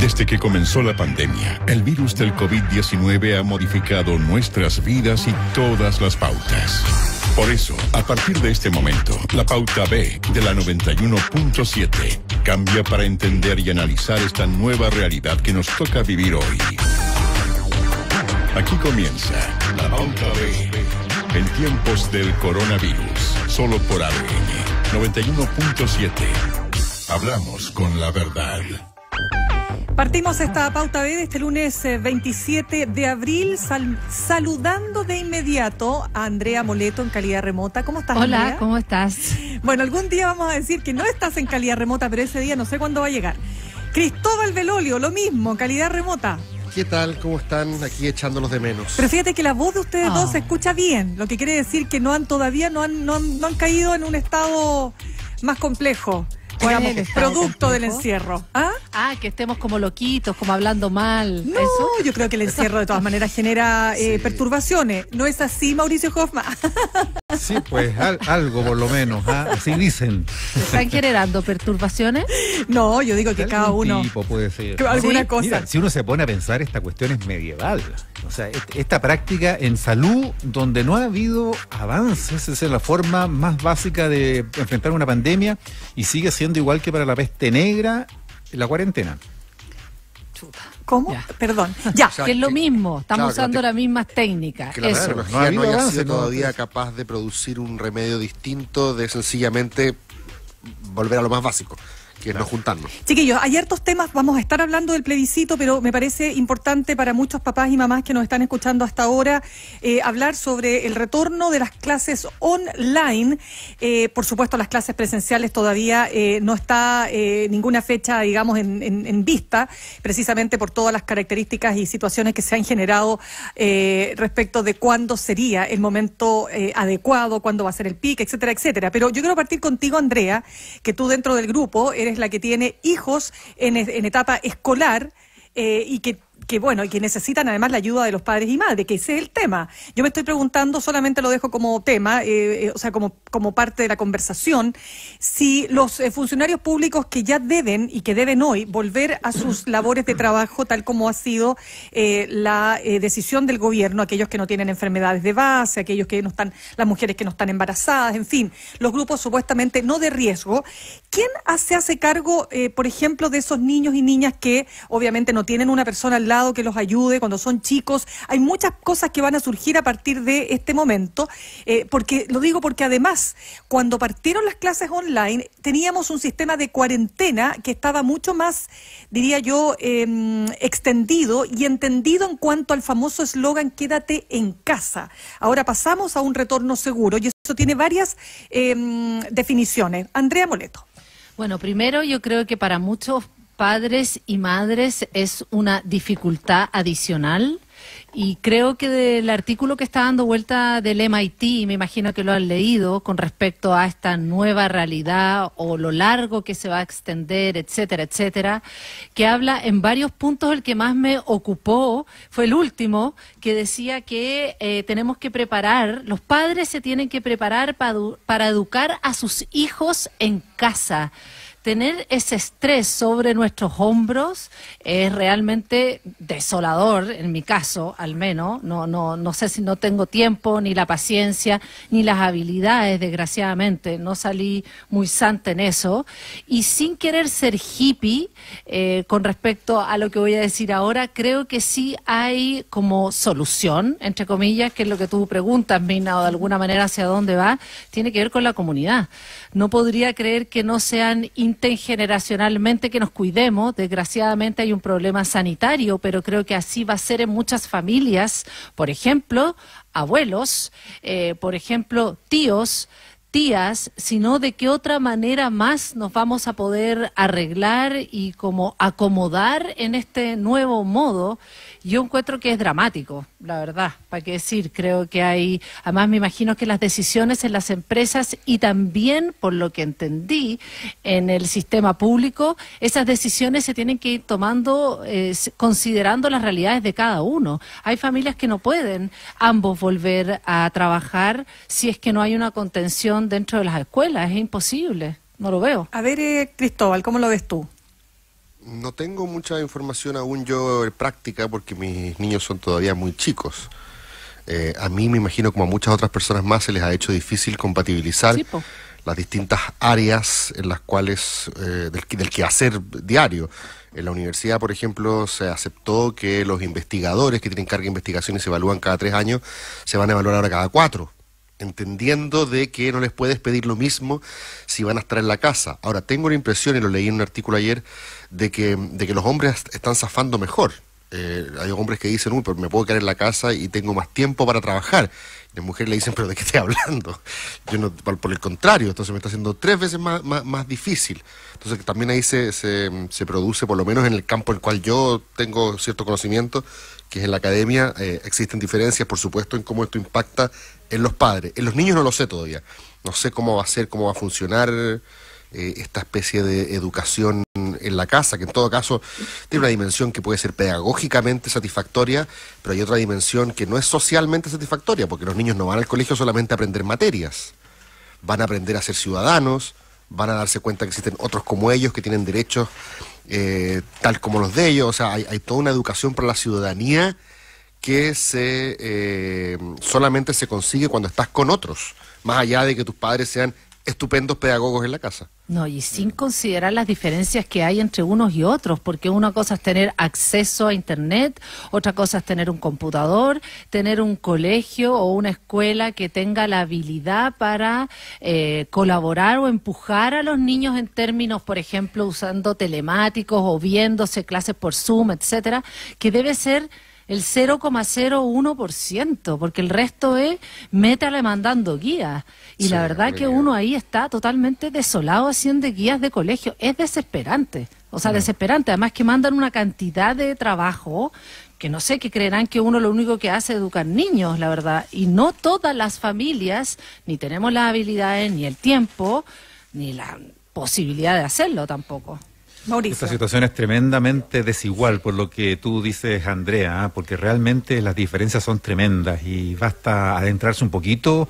Desde que comenzó la pandemia, el virus del COVID-19 ha modificado nuestras vidas y todas las pautas. Por eso, a partir de este momento, la pauta B de la 91.7 cambia para entender y analizar esta nueva realidad que nos toca vivir hoy. Aquí comienza la pauta B en tiempos del coronavirus, solo por ADN 91.7. Hablamos con la verdad. Partimos esta pauta B de este lunes 27 eh, de abril, saludando de inmediato a Andrea Moleto en calidad remota. ¿Cómo estás? Hola, ¿cómo estás? Bueno, algún día vamos a decir que no estás en calidad remota, pero ese día no sé cuándo va a llegar. Cristóbal Velolio, lo mismo, calidad remota. ¿Qué tal? ¿Cómo están? Aquí echándolos de menos. Pero fíjate que la voz de ustedes dos ah. se escucha bien, lo que quiere decir que no han todavía, no han, no han caído en un estado más complejo producto del encierro. ¿Ah? ¿Ah? que estemos como loquitos, como hablando mal. No, yo creo que el encierro de todas maneras genera eh, perturbaciones. ¿No es así, Mauricio Hoffman? sí, pues algo por lo menos, ¿ah? así dicen. ¿Están generando perturbaciones? No, yo digo que cada uno... puede ser. alguna cosa. si uno se pone a pensar, esta cuestión es medieval. O sea, esta práctica en salud, donde no ha habido avances, es la forma más básica de enfrentar una pandemia y sigue siendo igual que para la peste negra en la cuarentena. ¿Cómo? Perdón. Ya. que es lo mismo, estamos usando las mismas técnicas. Claro, La no haya sido todavía capaz de producir un remedio distinto de sencillamente volver a lo más básico que juntarnos. Chiquillos, hay hartos temas, vamos a estar hablando del plebiscito, pero me parece importante para muchos papás y mamás que nos están escuchando hasta ahora eh, hablar sobre el retorno de las clases online. Eh, por supuesto, las clases presenciales todavía eh, no está ninguna fecha, digamos, en, vista, precisamente por todas las características y situaciones que se han generado respecto de cuándo sería el momento adecuado, cuándo va a ser el pic, etcétera, etcétera. Pero yo quiero partir contigo, Andrea, que tú dentro del grupo eres es la que tiene hijos en, en etapa escolar eh, y que que bueno, y que necesitan además la ayuda de los padres y madres, que ese es el tema. Yo me estoy preguntando, solamente lo dejo como tema, eh, eh, o sea, como, como parte de la conversación, si los eh, funcionarios públicos que ya deben y que deben hoy volver a sus labores de trabajo, tal como ha sido la decisión del gobierno, aquellos que no tienen enfermedades de base, aquellos que no están, las mujeres que no están embarazadas, en fin, los grupos supuestamente no de riesgo, ¿quién se hace cargo, por ejemplo, de esos niños y niñas que obviamente no tienen una persona al que los ayude cuando son chicos. Hay muchas cosas que van a surgir a partir de este momento, eh, porque lo digo porque además, cuando partieron las clases online, teníamos un sistema de cuarentena que estaba mucho más, diría yo, em, extendido y entendido en cuanto al famoso eslogan quédate en casa. Ahora pasamos a un retorno seguro y eso tiene varias em, definiciones. Andrea Moleto. Bueno, primero yo creo que para muchos padres y madres es una dificultad adicional. Y creo que del artículo que está dando vuelta del MIT, me imagino que lo han leído, con respecto a esta nueva realidad o lo largo que se va a extender, etcétera, etcétera, que habla en varios puntos, el que más me ocupó fue el último, que decía que eh, tenemos que preparar, los padres se tienen que preparar para educar a sus hijos en casa tener ese estrés sobre nuestros hombros es realmente desolador, en mi caso al menos. No, no, no sé si no tengo tiempo, ni la paciencia, ni las habilidades, desgraciadamente. No salí muy santa en eso. Y sin querer ser hippie, eh, con respecto a lo que voy a decir ahora, creo que sí hay como solución, entre comillas, que es lo que tú preguntas, Mina, o de alguna manera hacia dónde va, tiene que ver con la comunidad. No podría creer que no sean generacionalmente que nos cuidemos. Desgraciadamente hay un problema sanitario, pero creo que así va a ser en muchas familias. Por ejemplo, abuelos, eh, por ejemplo, tíos tías, sino de qué otra manera más nos vamos a poder arreglar y como acomodar en este nuevo modo yo encuentro que es dramático, la verdad, para qué decir. Creo que hay, además me imagino que las decisiones en las empresas y también, por lo que entendí, en el sistema público, esas decisiones se tienen que ir tomando eh, considerando las realidades de cada uno. Hay familias que no pueden ambos volver a trabajar si es que no hay una contención dentro de las escuelas. Es imposible. No lo veo. A ver, eh, Cristóbal, ¿cómo lo ves tú? No tengo mucha información aún yo en eh, práctica porque mis niños son todavía muy chicos. Eh, a mí me imagino como a muchas otras personas más se les ha hecho difícil compatibilizar las distintas áreas en las cuales eh, del, que quehacer diario. En la universidad, por ejemplo, se aceptó que los investigadores que tienen carga de investigación y se evalúan cada tres años se van a evaluar ahora cada cuatro entendiendo de que no les puedes pedir lo mismo si van a estar en la casa. Ahora, tengo la impresión, y lo leí en un artículo ayer, de que, de que los hombres están zafando mejor. Eh, hay hombres que dicen, uy, me puedo quedar en la casa y tengo más tiempo para trabajar. Y las mujeres le dicen, pero ¿de qué estoy hablando? Yo no, por el contrario, entonces me está haciendo tres veces más, más, difícil. Entonces también ahí se, se, se, produce, por lo menos en el campo en el cual yo tengo cierto conocimiento, que es en la academia, eh, existen diferencias, por supuesto, en cómo esto impacta en los padres. En los niños no lo sé todavía. No sé cómo va a ser, cómo va a funcionar eh, esta especie de educación en la casa, que en todo caso tiene una dimensión que puede ser pedagógicamente satisfactoria, pero hay otra dimensión que no es socialmente satisfactoria, porque los niños no van al colegio solamente a aprender materias, van a aprender a ser ciudadanos, van a darse cuenta que existen otros como ellos que tienen derechos eh, tal como los de ellos. O sea, hay, toda una educación para la ciudadanía que se, eh, solamente se consigue cuando estás con otros, más allá de que tus padres sean estupendos pedagogos en la casa. No, y sin considerar las diferencias que hay entre unos y otros, porque una cosa es tener acceso a Internet, otra cosa es tener un computador, tener un colegio o una escuela que tenga la habilidad para eh, colaborar o empujar a los niños en términos, por ejemplo, usando telemáticos o viéndose clases por Zoom, etcétera, que debe ser el 0,01%, porque el resto es métale mandando guías. Y la verdad que uno ahí está totalmente desolado haciendo guías de colegio. Es desesperante, o sea, desesperante. Además que mandan una cantidad de trabajo que no sé, que creerán que uno lo único que hace es educar niños, la verdad. Y no todas las familias, ni tenemos las habilidades, ni el tiempo, ni la posibilidad de hacerlo tampoco. Esta situación es tremendamente desigual por lo que tú dices, Andrea, ¿ah? porque realmente las diferencias son tremendas y basta adentrarse un poquito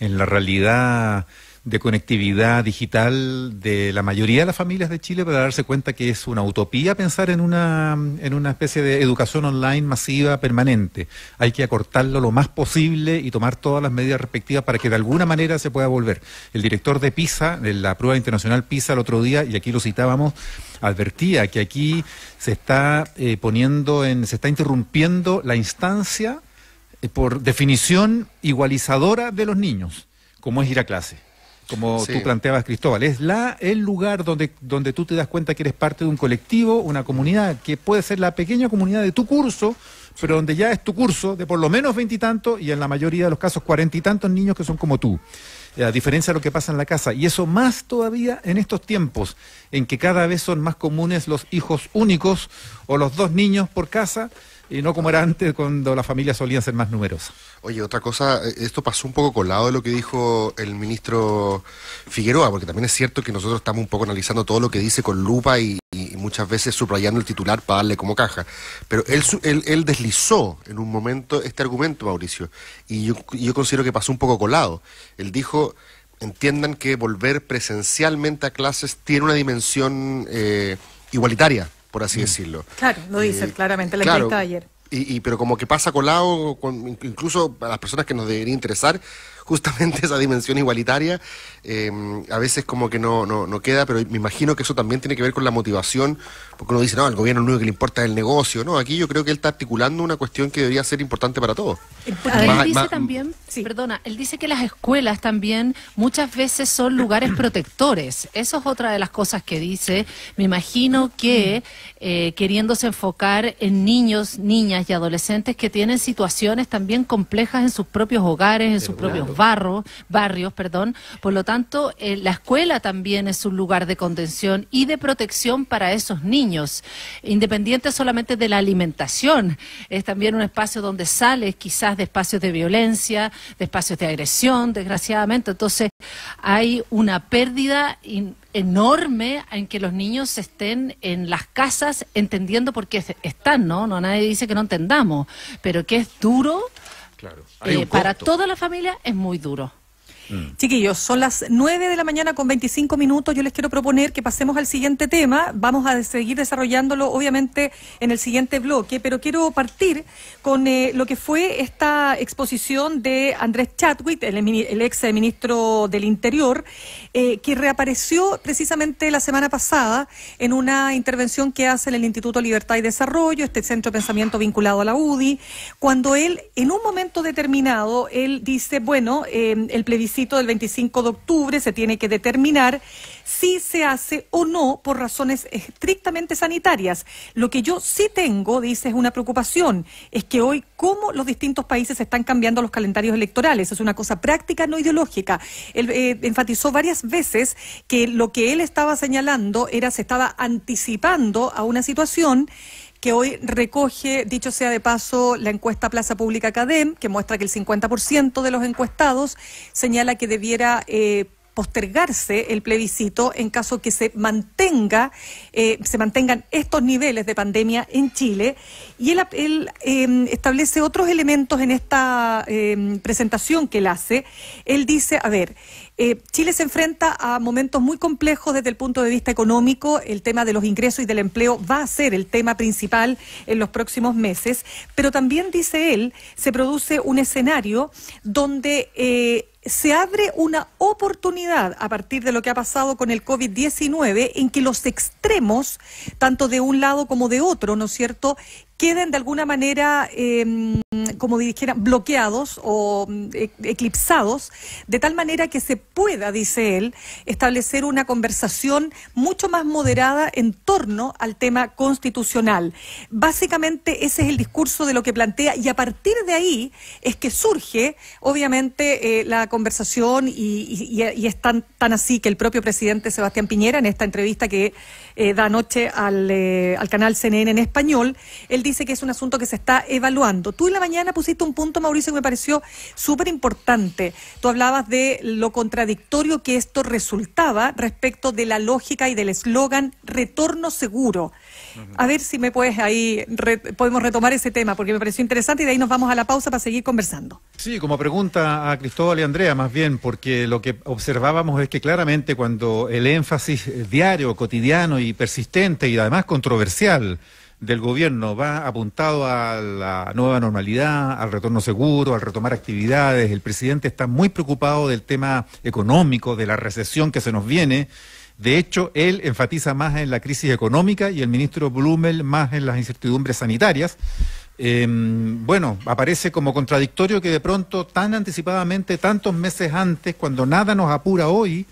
en la realidad de conectividad digital de la mayoría de las familias de Chile para darse cuenta que es una utopía pensar en una, en una especie de educación online masiva permanente. Hay que acortarlo lo más posible y tomar todas las medidas respectivas para que de alguna manera se pueda volver. El director de PISA, de la prueba internacional PISA el otro día, y aquí lo citábamos, advertía que aquí se está eh, poniendo en, se está interrumpiendo la instancia eh, por definición igualizadora de los niños, como es ir a clase como tú planteabas, Cristóbal. Es la, el lugar donde, tú te das cuenta que eres parte de un colectivo, una comunidad, que puede ser la pequeña comunidad de tu curso, pero donde ya es tu curso de por lo menos veintitantos y, en la mayoría de los casos cuarenta y tantos niños que son como tú. Eh, a diferencia de lo que pasa en la casa. Y eso más todavía en estos tiempos, en que cada vez son más comunes los hijos únicos o los dos niños por casa y no como era antes cuando las familias solían ser más numerosas. Oye, otra cosa, eh, esto pasó un poco colado de lo que dijo el ministro Figueroa, porque también es cierto que nosotros estamos un poco analizando todo lo que dice con lupa y, muchas veces subrayando el titular para darle como caja. Pero él, él, deslizó en un momento este argumento, Mauricio, y yo, considero que pasó un poco colado. Él dijo entiendan que volver presencialmente a clases tiene una dimensión eh, igualitaria por así mm. decirlo. Claro, lo dice eh, claramente la claro, entrevista de ayer. Y, y, pero como que pasa colado, incluso a las personas que nos deberían interesar, justamente esa dimensión igualitaria, em, a veces como que no, no, no, queda, pero me imagino que eso también tiene que ver con la motivación, porque uno dice, no, al gobierno lo único que le importa es el negocio, ¿no? Aquí yo creo que él está articulando una cuestión que debería ser importante para todos. Eh, él dice también, sí. perdona, él dice que las escuelas también muchas veces son lugares protectores, eso es otra de las cosas que dice, me imagino que eh, queriéndose enfocar en niños, niñas y adolescentes que tienen situaciones también complejas en sus propios hogares, en sus propios barro, barrios, perdón. Por lo tanto, eh, la escuela también es un lugar de contención y de protección para esos niños, independiente solamente de la alimentación. Es también un espacio donde sales quizás de espacios de violencia, de espacios de agresión, desgraciadamente. Entonces, hay una pérdida enorme en que los niños estén en las casas entendiendo por qué están, ¿no? No nadie dice que no entendamos, pero que es duro eh, para toda la familia es muy duro. Mm. Chiquillos, son las 9 de la mañana con 25 minutos. Yo les quiero proponer que pasemos al siguiente tema. Vamos a seguir desarrollándolo, obviamente, en el siguiente bloque, pero quiero partir con eh, lo que fue esta exposición de Andrés Chadwick, el, ex ministro del Interior, eh, que reapareció precisamente la semana pasada en una intervención que hace en el Instituto Libertad y Desarrollo, este centro de pensamiento vinculado a la UDI, cuando él, en un momento determinado, él dice, bueno, eh, el plebiscito el del 25 de octubre se tiene que determinar si se hace o no por razones estrictamente sanitarias. Lo que yo sí tengo, dice, es una preocupación, es que hoy cómo los distintos países están cambiando los calendarios electorales. Es una cosa práctica, no ideológica. Él eh, enfatizó varias veces que lo que él estaba señalando era se estaba anticipando a una situación que hoy recoge, dicho sea de paso, la encuesta Plaza Pública Cadem que muestra que el 50% de los encuestados señala que debiera... Eh, postergarse el plebiscito en caso que se mantenga eh, se mantengan estos niveles de pandemia en Chile y él, em, establece otros elementos en esta em, presentación que él hace él dice a ver eh, Chile se enfrenta a momentos muy complejos desde el punto de vista económico. El tema de los ingresos y del empleo va a ser el tema principal en los próximos meses. Pero también, dice él, se produce un escenario donde eh, se abre una oportunidad a partir de lo que ha pasado con el COVID-19 en que los extremos, tanto de un lado como de otro, ¿no es cierto?, queden de alguna manera, em, como dijera bloqueados o mm, e, eclipsados, de tal manera que se pueda, dice él, establecer una conversación mucho más moderada en torno al tema constitucional. Básicamente ese es el discurso de lo que plantea y a partir de ahí es que surge, obviamente, eh, la conversación y, y, es tan, tan, así que el propio presidente Sebastián Piñera, en esta entrevista que eh, da anoche al, eh, al canal CNN en español, él dice que es un asunto que se está evaluando. Tú en la mañana pusiste un punto, Mauricio, que me pareció súper importante. Tú hablabas de lo contradictorio que esto resultaba respecto de la lógica y del eslogan retorno seguro. A ver si me puedes ahí, podemos retomar ese tema, porque me pareció interesante y de ahí nos vamos a la pausa para seguir conversando. Sí, como pregunta a Cristóbal y Andrea, más bien, porque lo que observábamos es que claramente cuando el énfasis eh, diario, cotidiano y persistente y además controversial del gobierno va apuntado a la nueva normalidad, al retorno seguro, al retomar actividades. El presidente está muy preocupado del tema económico, de la recesión que se nos viene de hecho, él enfatiza más en la crisis económica y el ministro Blumel más en las incertidumbres sanitarias. Em, bueno, aparece como contradictorio que de pronto, tan anticipadamente, tantos meses antes, cuando nada nos apura hoy,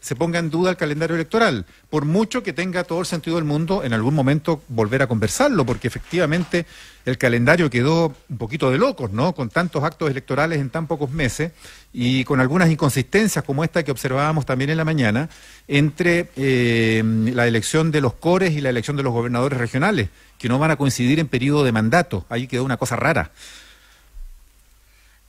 se ponga en duda el calendario electoral. Por mucho que tenga todo el sentido del mundo, en algún momento volver a conversarlo, porque efectivamente el calendario quedó un poquito de locos, ¿no? Con tantos actos electorales en tan pocos meses y con algunas inconsistencias como esta que observábamos también en la mañana entre eh, la elección de los cores y la elección de los gobernadores regionales, que no van a coincidir en periodo de mandato. Ahí quedó una cosa rara.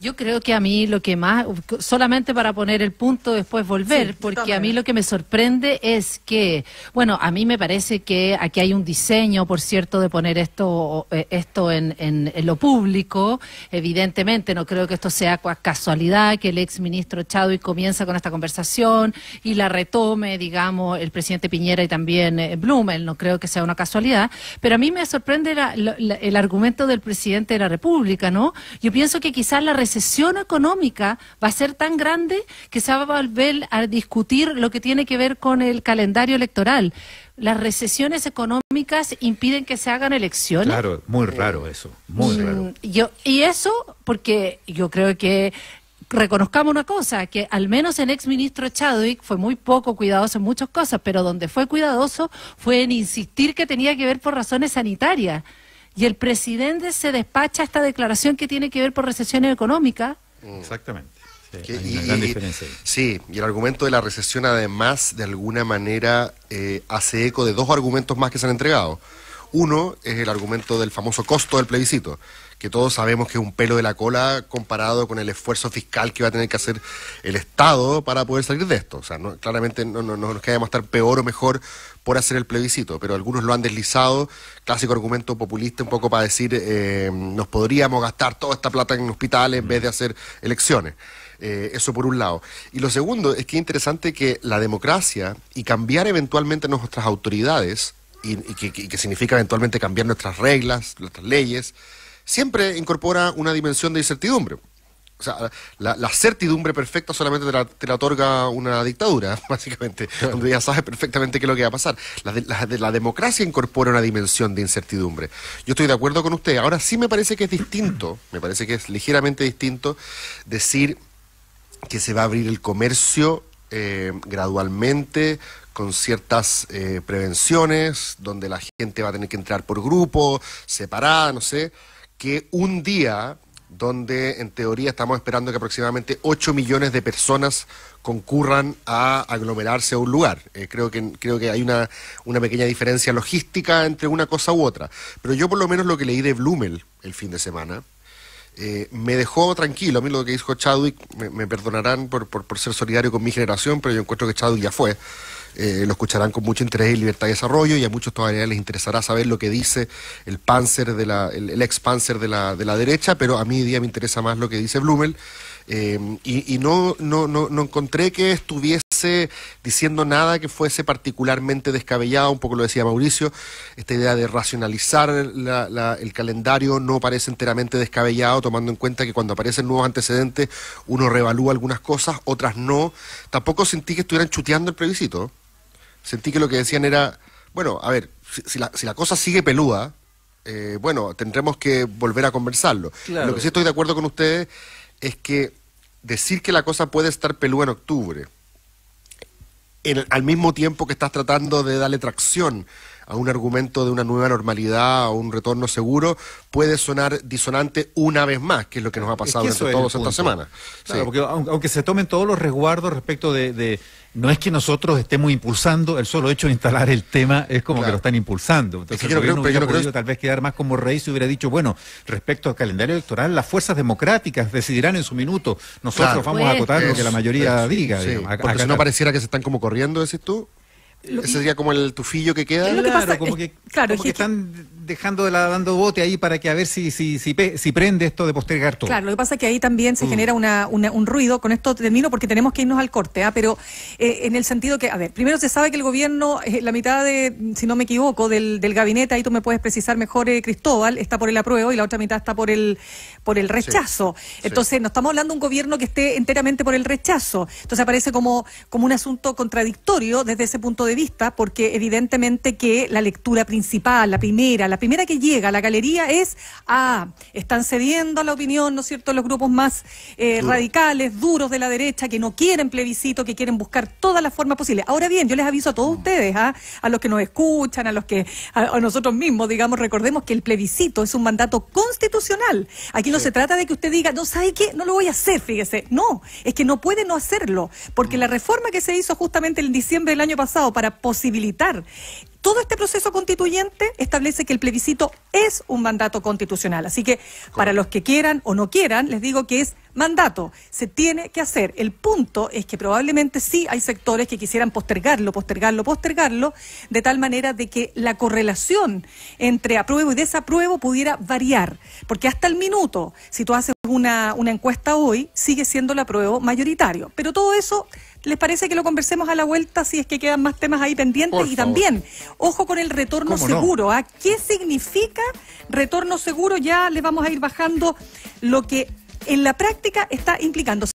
Yo creo que a mí lo que más, solamente para poner el punto, después volver, porque a mí lo que me sorprende es que, bueno, a mí me parece que aquí hay un diseño, por cierto, de poner esto, esto en, en, en lo público. Evidentemente, no creo que esto sea casualidad, que el ex ministro y comienza con esta conversación y la retome, digamos, el presidente Piñera y también eh, Blumen. No creo que sea una casualidad. Pero a mí me sorprende el argumento del presidente de la República, ¿no? Yo pienso que quizás la recesión económica va a ser tan grande que se va a volver a discutir lo que tiene que ver con el calendario electoral. Las recesiones económicas impiden que se hagan elecciones. Claro, muy raro eso, muy mm, raro. y eso porque yo creo que reconozcamos una cosa, que al menos el exministro Chadwick fue muy poco cuidadoso en muchas cosas, pero donde fue cuidadoso fue en insistir que tenía que ver por razones sanitarias y el presidente se despacha esta declaración que tiene que ver por recesión económica. Mm. Exactamente. Sí, y, diferencia sí, y el argumento de la recesión además de alguna manera eh, hace eco de dos argumentos más que se han entregado. Uno es el argumento del famoso costo del plebiscito, que todos sabemos que es un pelo de la cola comparado con el esfuerzo fiscal que va a tener que hacer el Estado para poder salir de esto. O sea, no, claramente no, nos queda estar peor o mejor por hacer el plebiscito, pero algunos lo han deslizado, clásico argumento populista un poco para decir, eh, nos podríamos gastar toda esta plata en hospitales en vez de hacer elecciones. Eh, eso por un lado. Y lo segundo es que es interesante que la democracia y cambiar eventualmente nuestras autoridades, y que significa eventualmente cambiar nuestras reglas, nuestras leyes, siempre incorpora una dimensión de incertidumbre. O sea, la, certidumbre perfecta solamente te la, otorga una dictadura, básicamente, donde ya sabes perfectamente qué es lo que va a pasar. La, democracia incorpora una dimensión de incertidumbre. Yo estoy de acuerdo con usted. Ahora sí me parece que es distinto, me parece que es ligeramente distinto decir que se va a abrir el comercio eh, gradualmente con ciertas eh, prevenciones, donde la gente va a tener que entrar por grupo, separada, no sé que un día donde en teoría estamos esperando que aproximadamente 8 millones de personas concurran a aglomerarse a un lugar. Eh, creo, que, creo que hay una, pequeña diferencia logística entre una cosa u otra. Pero yo por lo menos lo que leí de Blumel el fin de semana, eh, me dejó tranquilo. A mí lo que dijo Chadwick, me, perdonarán por, por, por, ser solidario con mi generación, pero yo encuentro que Chadwick ya fue eh, lo escucharán con mucho interés y Libertad y Desarrollo y a muchos todavía les interesará saber lo que dice el Panzer de la, el, ex Panzer de la, derecha, pero a mí día me interesa más lo que dice Blumel. Eh, y, no, no, no, encontré que estuviese diciendo nada que fuese particularmente descabellado, un poco lo decía Mauricio, esta idea de racionalizar el calendario no parece enteramente descabellado, tomando en cuenta que cuando aparecen nuevos antecedentes uno revalúa algunas cosas, otras no. Tampoco sentí que estuvieran chuteando el previsito sentí que lo que decían era, bueno, a ver, si, la, si la, cosa sigue peluda, eh, bueno, tendremos que volver a conversarlo. Lo que sí estoy de acuerdo con ustedes es que decir que la cosa puede estar peluda en octubre, al mismo tiempo que estás tratando de darle tracción a un argumento de una nueva normalidad o un retorno seguro, puede sonar disonante una vez más, que es lo que nos ha pasado durante todos esta semana. Claro, porque aunque se tomen todos los resguardos respecto de, No es que nosotros estemos impulsando, el solo hecho de instalar el tema es como que lo están impulsando. Entonces, que tal vez quedar más como rey si hubiera dicho, bueno, respecto al calendario electoral, las fuerzas democráticas decidirán en su minuto. Nosotros vamos a acotar lo que la mayoría diga. no pareciera que se están como corriendo, decís tú. Ese sería como el tufillo que queda. Claro, como que, están dejando de la, dando bote ahí para que a ver si, si, prende esto de postergar todo. Claro, lo que pasa es que ahí también se mm. genera una, un ruido. Con esto termino porque tenemos que irnos al corte, ¿ah? pero eh, en el sentido que, a ver, primero se sabe que el gobierno, eh, la mitad de, si no me equivoco, del, del gabinete, ahí tú me puedes precisar mejor, eh, Cristóbal, está por el apruebo y la otra mitad está por el, por el rechazo. Entonces, no estamos hablando de un gobierno que esté enteramente por el rechazo. Entonces aparece como, como un asunto contradictorio desde ese punto de vista, porque evidentemente que la lectura principal, la primera, la primera que llega a la galería es, ah, están cediendo a la opinión, ¿no es cierto?, los grupos más eh, radicales, duros de la derecha, que no quieren plebiscito, que quieren buscar todas las formas posibles. Ahora bien, yo les aviso a todos ustedes, ¿ah? a los que nos escuchan, a los que, a, nosotros mismos, digamos, recordemos que el plebiscito es un mandato constitucional. Aquí no se trata de que usted diga, no, ¿sabe qué? No lo voy a hacer, fíjese. No, es que no puede no hacerlo, porque mm. la reforma que se hizo justamente en diciembre del año pasado para para posibilitar todo este proceso constituyente establece que el plebiscito es un mandato constitucional. Así que para los que quieran o no quieran, les digo que es mandato. Se tiene que hacer. El punto es que probablemente sí hay sectores que quisieran postergarlo, postergarlo, postergarlo, de tal manera de que la correlación entre apruebo y desapruebo pudiera variar. Porque hasta el minuto, si tú haces una, una encuesta hoy, sigue siendo el apruebo mayoritario. Pero todo eso ¿Les parece que lo conversemos a la vuelta si es que quedan más temas ahí pendientes? y también, ojo con el retorno seguro. ¿a ¿ah? ¿Qué significa retorno seguro? Ya les vamos a ir bajando lo que en la práctica está implicando.